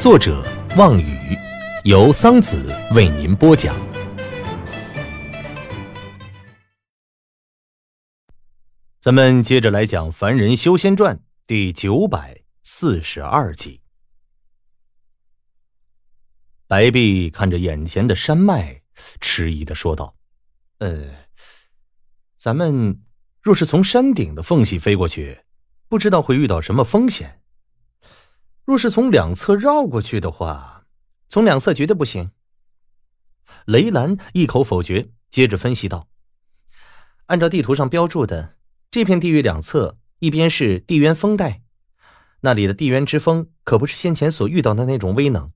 作者望雨，由桑子为您播讲。咱们接着来讲《凡人修仙传》第九百四十二集。白璧看着眼前的山脉，迟疑的说道：“呃，咱们若是从山顶的缝隙飞过去，不知道会遇到什么风险。”若是从两侧绕过去的话，从两侧绝对不行。雷兰一口否决，接着分析道：“按照地图上标注的，这片地域两侧，一边是地渊风带，那里的地渊之风可不是先前所遇到的那种威能，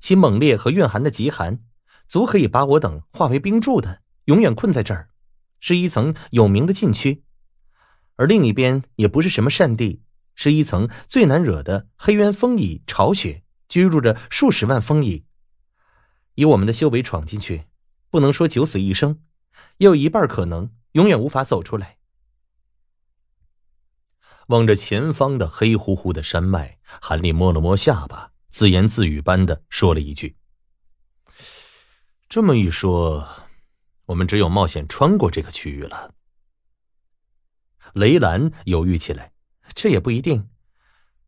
其猛烈和蕴含的极寒，足可以把我等化为冰柱的，永远困在这儿，是一层有名的禁区。而另一边也不是什么善地。”是一层最难惹的黑渊风蚁巢穴，居住着数十万风蚁。以我们的修为闯进去，不能说九死一生，也有一半可能永远无法走出来。望着前方的黑乎乎的山脉，韩立摸了摸下巴，自言自语般的说了一句：“这么一说，我们只有冒险穿过这个区域了。”雷兰犹豫起来。这也不一定，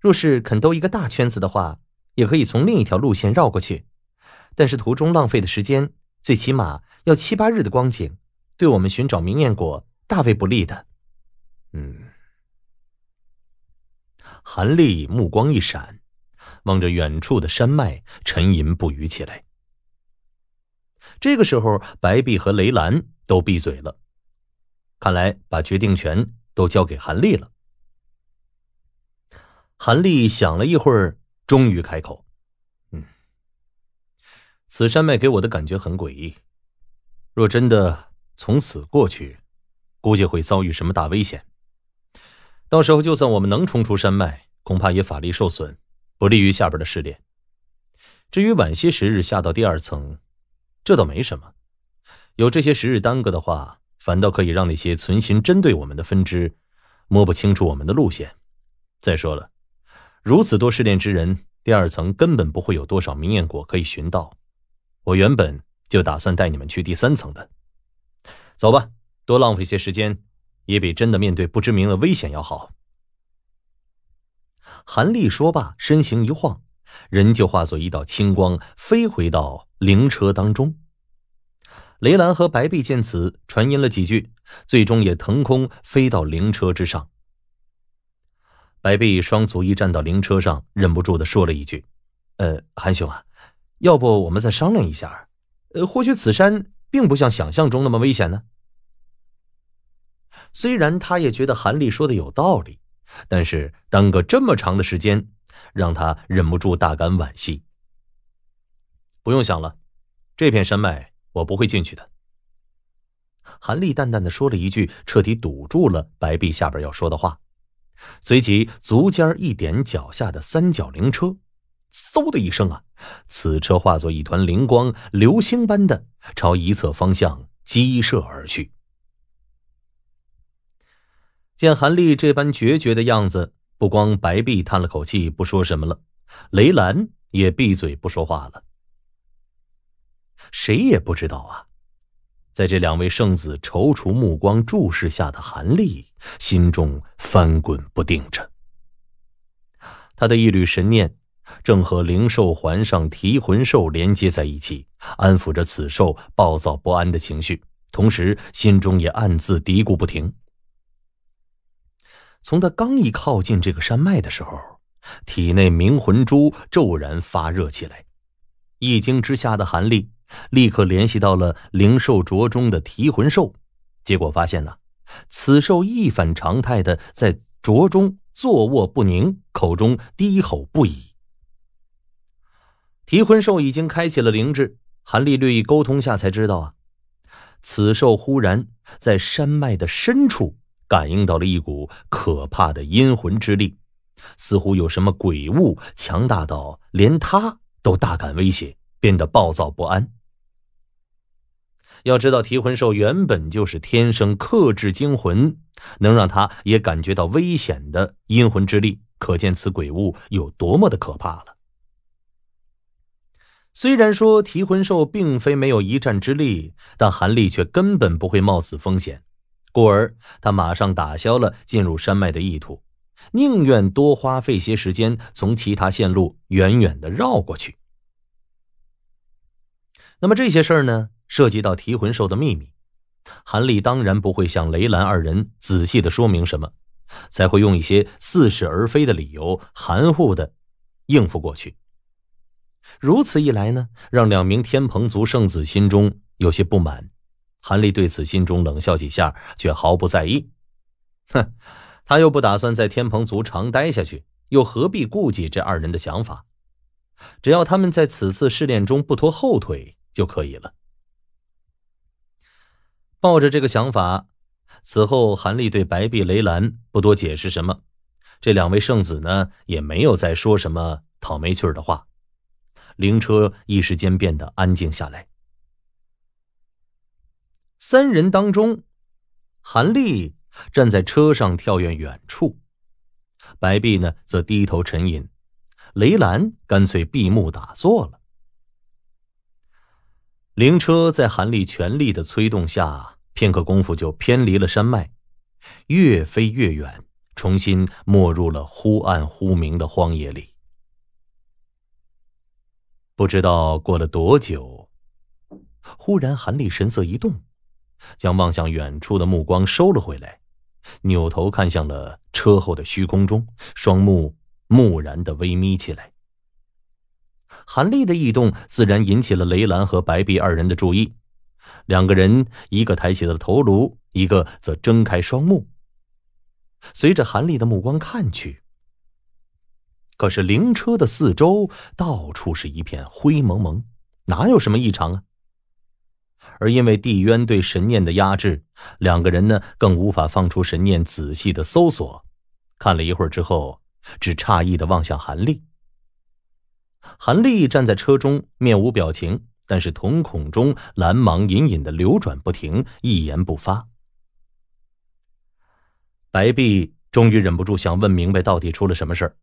若是肯兜一个大圈子的话，也可以从另一条路线绕过去。但是途中浪费的时间，最起码要七八日的光景，对我们寻找明艳果大为不利的。嗯，韩立目光一闪，望着远处的山脉，沉吟不语起来。这个时候，白璧和雷兰都闭嘴了，看来把决定权都交给韩立了。韩立想了一会儿，终于开口：“嗯，此山脉给我的感觉很诡异，若真的从此过去，估计会遭遇什么大危险。到时候，就算我们能冲出山脉，恐怕也法力受损，不利于下边的试炼。至于晚些时日下到第二层，这倒没什么，有这些时日耽搁的话，反倒可以让那些存心针对我们的分支摸不清楚我们的路线。再说了。”如此多试炼之人，第二层根本不会有多少明艳果可以寻到。我原本就打算带你们去第三层的，走吧，多浪费些时间，也比真的面对不知名的危险要好。韩立说罢，身形一晃，人就化作一道青光飞回到灵车当中。雷兰和白璧见此，传音了几句，最终也腾空飞到灵车之上。白璧双足一站到灵车上，忍不住的说了一句：“呃，韩兄啊，要不我们再商量一下？呃，或许此山并不像想象中那么危险呢。”虽然他也觉得韩立说的有道理，但是耽搁这么长的时间，让他忍不住大感惋惜。不用想了，这片山脉我不会进去的。”韩立淡淡的说了一句，彻底堵住了白璧下边要说的话。随即足尖一点，脚下的三角灵车，嗖的一声啊，此车化作一团灵光，流星般的朝一侧方向激射而去。见韩立这般决绝的样子，不光白璧叹了口气，不说什么了，雷兰也闭嘴不说话了。谁也不知道啊，在这两位圣子踌躇目光注视下的韩立。心中翻滚不定着，他的一缕神念正和灵兽环上提魂兽连接在一起，安抚着此兽暴躁不安的情绪，同时心中也暗自嘀咕不停。从他刚一靠近这个山脉的时候，体内冥魂珠骤然发热起来，一惊之下的韩立立刻联系到了灵兽镯中的提魂兽，结果发现呢。此兽一反常态的在浊中坐卧不宁，口中低吼不已。提魂兽已经开启了灵智，韩立略一沟通下才知道啊，此兽忽然在山脉的深处感应到了一股可怕的阴魂之力，似乎有什么鬼物强大到连他都大感威胁，变得暴躁不安。要知道，提魂兽原本就是天生克制精魂，能让他也感觉到危险的阴魂之力，可见此鬼物有多么的可怕了。虽然说提魂兽并非没有一战之力，但韩立却根本不会冒此风险，故而他马上打消了进入山脉的意图，宁愿多花费些时间，从其他线路远远的绕过去。那么这些事儿呢？涉及到提魂兽的秘密，韩立当然不会向雷兰二人仔细的说明什么，才会用一些似是而非的理由含糊的应付过去。如此一来呢，让两名天蓬族圣子心中有些不满。韩立对此心中冷笑几下，却毫不在意。哼，他又不打算在天蓬族长待下去，又何必顾忌这二人的想法？只要他们在此次试炼中不拖后腿就可以了。抱着这个想法，此后韩立对白璧、雷兰不多解释什么。这两位圣子呢，也没有再说什么讨没趣儿的话。灵车一时间变得安静下来。三人当中，韩立站在车上跳跃远处，白璧呢则低头沉吟，雷兰干脆闭目打坐了。灵车在韩立全力的催动下，片刻功夫就偏离了山脉，越飞越远，重新没入了忽暗忽明的荒野里。不知道过了多久，忽然韩立神色一动，将望向远处的目光收了回来，扭头看向了车后的虚空中，双目木然的微眯起来。韩立的异动自然引起了雷兰和白璧二人的注意，两个人一个抬起了头颅，一个则睁开双目。随着韩立的目光看去，可是灵车的四周到处是一片灰蒙蒙，哪有什么异常啊？而因为地渊对神念的压制，两个人呢更无法放出神念仔细的搜索。看了一会儿之后，只诧异的望向韩立。韩立站在车中，面无表情，但是瞳孔中蓝芒隐隐的流转不停，一言不发。白璧终于忍不住想问明白到底出了什么事儿。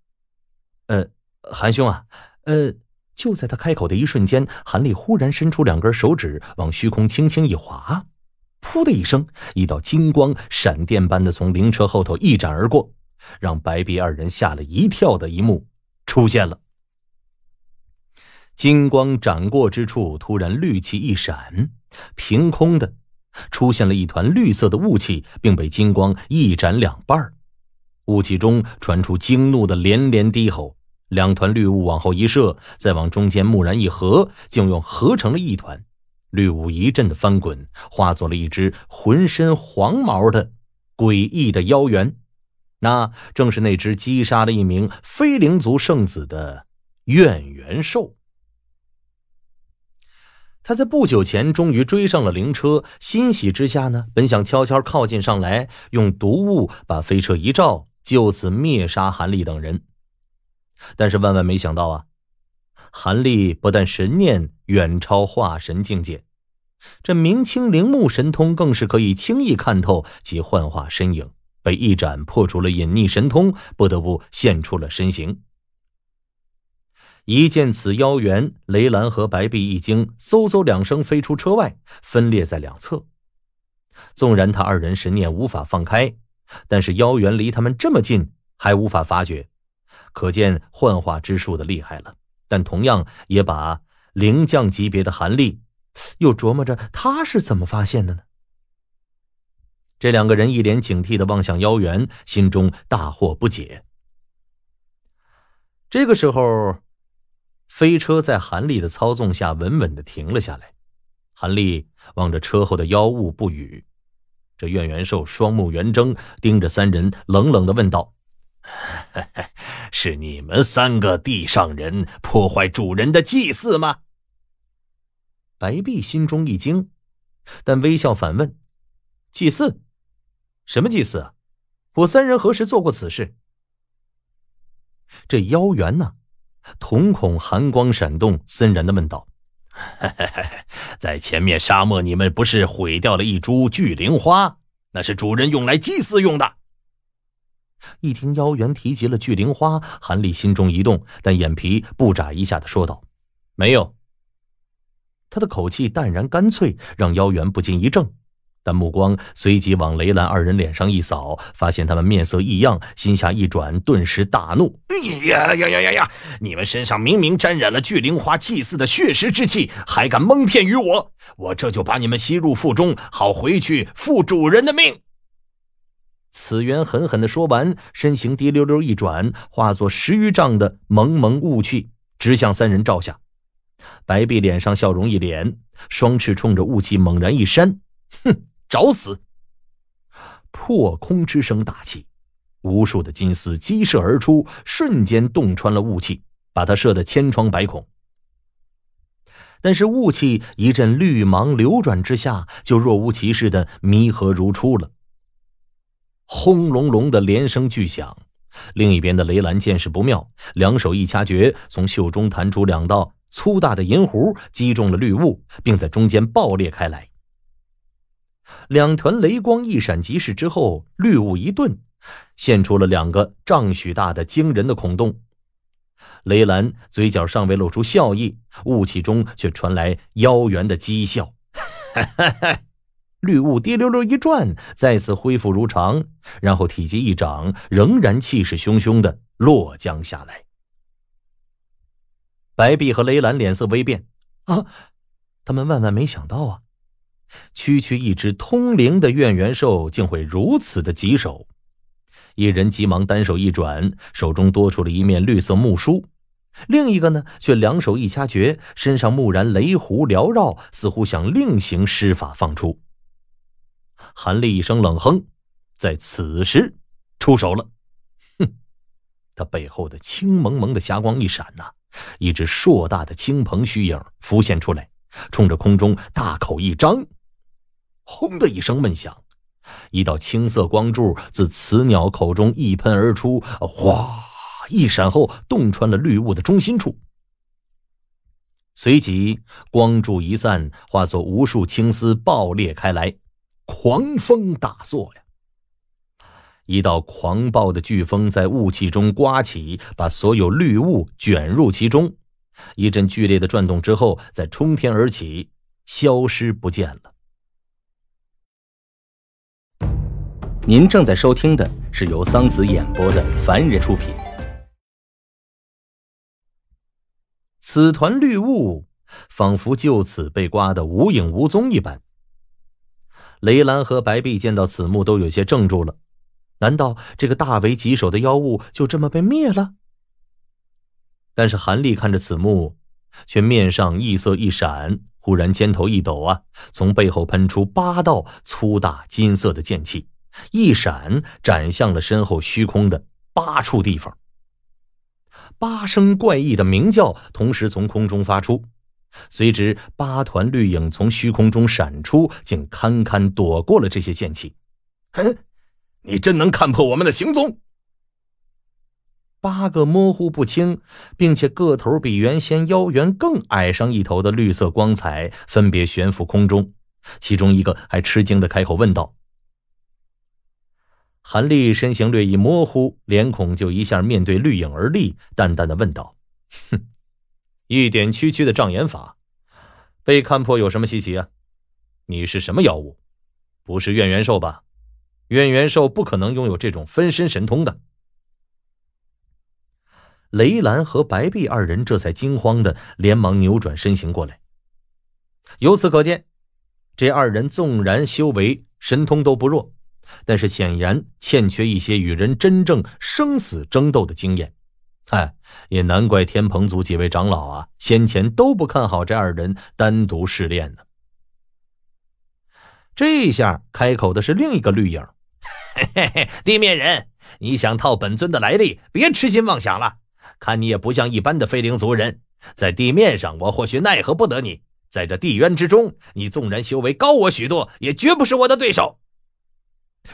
呃，韩兄啊，呃，就在他开口的一瞬间，韩立忽然伸出两根手指往虚空轻轻一划，噗的一声，一道金光闪电般的从灵车后头一斩而过，让白璧二人吓了一跳的一幕出现了。金光斩过之处，突然绿气一闪，凭空的出现了一团绿色的雾气，并被金光一斩两半。雾气中传出惊怒的连连低吼。两团绿雾往后一射，再往中间蓦然一合，竟又合成了一团。绿雾一阵的翻滚，化作了一只浑身黄毛的诡异的妖猿。那正是那只击杀了一名飞灵族圣子的怨猿兽。他在不久前终于追上了灵车，欣喜之下呢，本想悄悄靠近上来，用毒雾把飞车一照，就此灭杀韩立等人。但是万万没想到啊，韩立不但神念远超化神境界，这明清灵墓神通更是可以轻易看透其幻化身影，被一斩破除了隐匿神通，不得不现出了身形。一见此妖猿，雷兰和白璧一惊，嗖嗖两声飞出车外，分列在两侧。纵然他二人神念无法放开，但是妖猿离他们这么近，还无法发觉，可见幻化之术的厉害了。但同样也把灵将级别的韩立又琢磨着他是怎么发现的呢？这两个人一脸警惕的望向妖猿，心中大惑不解。这个时候。飞车在韩立的操纵下稳稳的停了下来，韩立望着车后的妖物不语，这怨元兽双目圆睁，盯着三人冷冷的问道：“ 是你们三个地上人破坏主人的祭祀吗？”白璧心中一惊，但微笑反问：“祭祀？什么祭祀？我三人何时做过此事？”这妖元呢？瞳孔寒光闪动，森然的问道：“ 在前面沙漠，你们不是毁掉了一株巨灵花？那是主人用来祭祀用的。”一听妖元提及了巨灵花，韩立心中一动，但眼皮不眨一下的说道：“没有。”他的口气淡然干脆，让妖元不禁一怔。目光随即往雷兰二人脸上一扫，发现他们面色异样，心下一转，顿时大怒：“呀呀呀呀呀！你们身上明明沾染了巨灵花祭祀的血石之气，还敢蒙骗于我！我这就把你们吸入腹中，好回去负主人的命！”此猿狠狠地说完，身形滴溜溜一转，化作十余丈的蒙蒙雾气，直向三人照下。白璧脸上笑容一敛，双翅冲着雾气猛然一扇，哼。找死！破空之声大起，无数的金丝激射而出，瞬间洞穿了雾气，把它射得千疮百孔。但是雾气一阵绿芒流转之下，就若无其事的弥合如初了。轰隆隆的连声巨响，另一边的雷兰见势不妙，两手一掐诀，从袖中弹出两道粗大的银弧，击中了绿雾，并在中间爆裂开来。两团雷光一闪即逝之后，绿雾一顿，现出了两个丈许大的惊人的孔洞。雷兰嘴角尚未露出笑意，雾气中却传来妖猿的讥笑：“哈哈哈！”绿雾滴溜溜一转，再次恢复如常，然后体积一长，仍然气势汹汹的落江下来。白璧和雷兰脸色微变，啊！他们万万没想到啊！区区一只通灵的怨元兽，竟会如此的棘手！一人急忙单手一转，手中多出了一面绿色木梳；另一个呢，却两手一掐诀，身上蓦然雷弧缭绕，似乎想另行施法放出。韩立一声冷哼，在此时出手了。哼！他背后的青蒙蒙的霞光一闪呐，一只硕大的青鹏虚影浮现出来，冲着空中大口一张。轰的一声闷响，一道青色光柱自雌鸟口中一喷而出，哗，一闪后洞穿了绿雾的中心处。随即，光柱一散，化作无数青丝爆裂开来，狂风大作呀！一道狂暴的飓风在雾气中刮起，把所有绿雾卷入其中。一阵剧烈的转动之后，再冲天而起，消失不见了。您正在收听的是由桑梓演播的《凡人》出品。此团绿雾仿佛就此被刮得无影无踪一般。雷兰和白璧见到此幕都有些怔住了，难道这个大为棘手的妖物就这么被灭了？但是韩立看着此幕，却面上异色一闪，忽然肩头一抖啊，从背后喷出八道粗大金色的剑气。一闪，斩向了身后虚空的八处地方。八声怪异的鸣叫同时从空中发出，随之八团绿影从虚空中闪出，竟堪堪躲过了这些剑气。哼，你真能看破我们的行踪？八个模糊不清，并且个头比原先妖猿更矮上一头的绿色光彩分别悬浮空中，其中一个还吃惊的开口问道。韩立身形略一模糊，脸孔就一下面对绿影而立，淡淡的问道：“哼，一点区区的障眼法，被看破有什么稀奇啊？你是什么妖物？不是怨元兽吧？怨元兽不可能拥有这种分身神通的。”雷兰和白璧二人这才惊慌的连忙扭转身形过来。由此可见，这二人纵然修为神通都不弱。但是显然欠缺一些与人真正生死争斗的经验，哎，也难怪天蓬族几位长老啊，先前都不看好这二人单独试炼呢。这下开口的是另一个绿影，嘿嘿嘿，地面人，你想套本尊的来历，别痴心妄想了。看你也不像一般的飞灵族人，在地面上我或许奈何不得你，在这地渊之中，你纵然修为高我许多，也绝不是我的对手。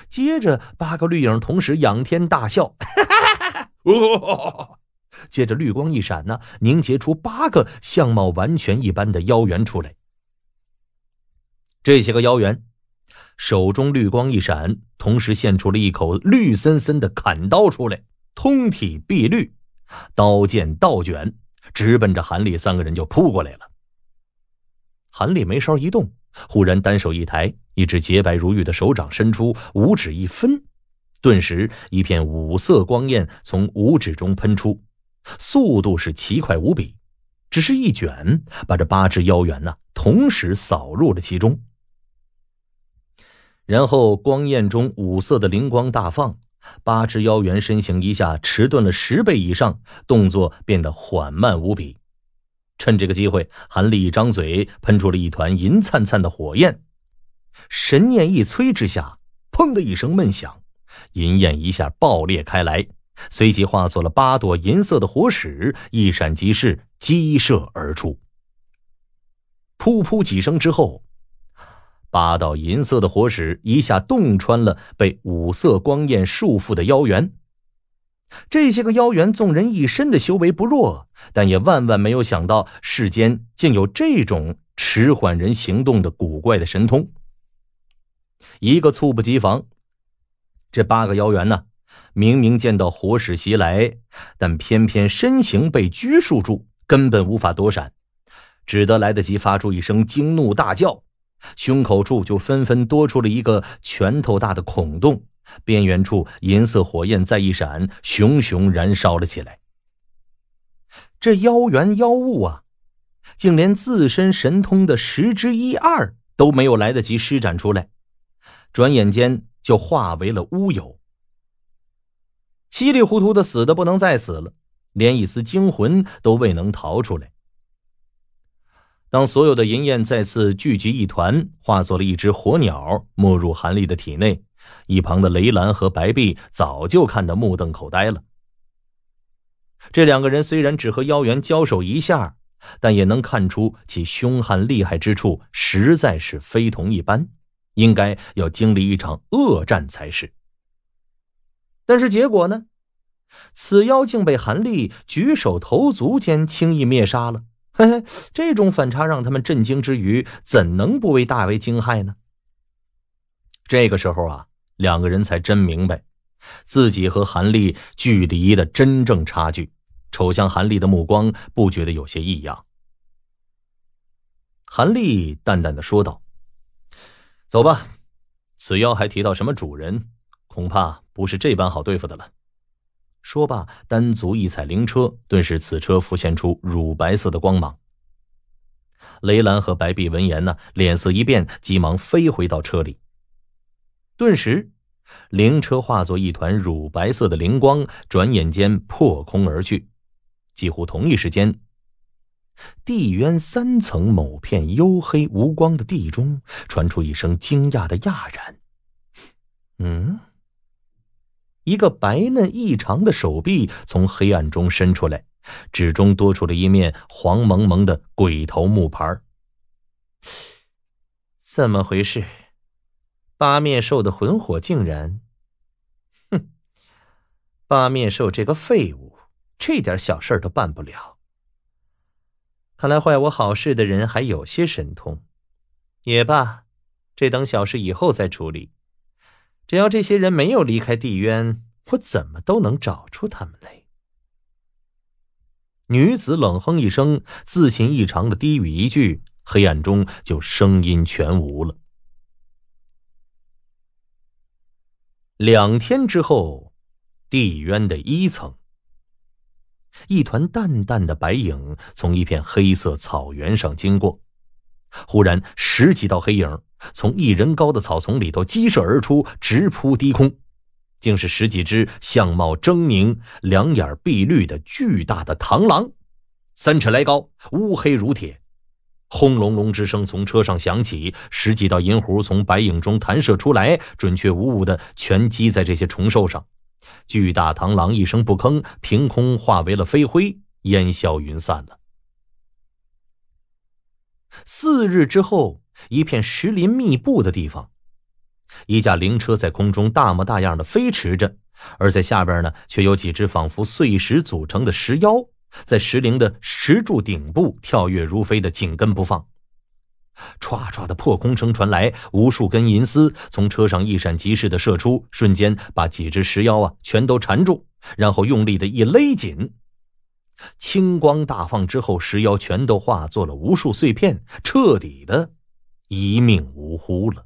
接着，八个绿影同时仰天大笑，哈哈！哈哈接着，绿光一闪，呢凝结出八个相貌完全一般的妖猿出来。这些个妖猿手中绿光一闪，同时现出了一口绿森森的砍刀出来，通体碧绿，刀剑倒卷，直奔着韩立三个人就扑过来了。韩立眉梢一动。忽然，单手一抬，一只洁白如玉的手掌伸出，五指一分，顿时一片五色光焰从五指中喷出，速度是奇快无比，只是一卷，把这八只妖猿呐同时扫入了其中。然后，光焰中五色的灵光大放，八只妖猿身形一下迟钝了十倍以上，动作变得缓慢无比。趁这个机会，韩立一张嘴，喷出了一团银灿灿的火焰。神念一催之下，砰的一声闷响，银焰一下爆裂开来，随即化作了八朵银色的火矢，一闪即逝，激射而出。噗噗几声之后，八道银色的火矢一下洞穿了被五色光焰束缚的腰圆。这些个妖猿纵人一身的修为不弱，但也万万没有想到世间竟有这种迟缓人行动的古怪的神通。一个猝不及防，这八个妖猿呢，明明见到火矢袭来，但偏偏身形被拘束住，根本无法躲闪，只得来得及发出一声惊怒大叫，胸口处就纷纷多出了一个拳头大的孔洞。边缘处，银色火焰再一闪，熊熊燃烧了起来。这妖元妖物啊，竟连自身神通的十之一二都没有来得及施展出来，转眼间就化为了乌有，稀里糊涂的死的不能再死了，连一丝精魂都未能逃出来。当所有的银焰再次聚集一团，化作了一只火鸟，没入韩立的体内。一旁的雷兰和白璧早就看得目瞪口呆了。这两个人虽然只和妖猿交手一下，但也能看出其凶悍厉害之处，实在是非同一般，应该要经历一场恶战才是。但是结果呢？此妖竟被韩立举手投足间轻易灭杀了！嘿嘿，这种反差让他们震惊之余，怎能不为大为惊骇呢？这个时候啊！两个人才真明白，自己和韩立距离的真正差距。瞅向韩立的目光，不觉得有些异样。韩立淡淡的说道：“走吧，此妖还提到什么主人，恐怕不是这般好对付的了。”说罢，单足一踩灵车，顿时此车浮现出乳白色的光芒。雷兰和白璧闻言呢，脸色一变，急忙飞回到车里。顿时，灵车化作一团乳白色的灵光，转眼间破空而去。几乎同一时间，地渊三层某片黝黑无光的地中，传出一声惊讶的讶然：“嗯。”一个白嫩异常的手臂从黑暗中伸出来，指中多出了一面黄蒙蒙的鬼头木牌。怎么回事？八面兽的魂火竟然，哼！八面兽这个废物，这点小事都办不了。看来坏我好事的人还有些神通。也罢，这等小事以后再处理。只要这些人没有离开地渊，我怎么都能找出他们来。女子冷哼一声，自信异常的低语一句，黑暗中就声音全无了。两天之后，地渊的一层，一团淡淡的白影从一片黑色草原上经过，忽然十几道黑影从一人高的草丛里头激射而出，直扑低空，竟是十几只相貌狰狞、两眼碧绿的巨大的螳螂，三尺来高，乌黑如铁。轰隆隆之声从车上响起，十几道银弧从白影中弹射出来，准确无误的全击在这些虫兽上。巨大螳螂一声不吭，凭空化为了飞灰，烟消云散了。四日之后，一片石林密布的地方，一架灵车在空中大模大样的飞驰着，而在下边呢，却有几只仿佛碎石组成的石妖。在石灵的石柱顶部跳跃如飞的紧跟不放，唰唰的破空声传来，无数根银丝从车上一闪即逝的射出，瞬间把几只石妖啊全都缠住，然后用力的一勒紧，青光大放之后，石妖全都化作了无数碎片，彻底的一命呜呼了。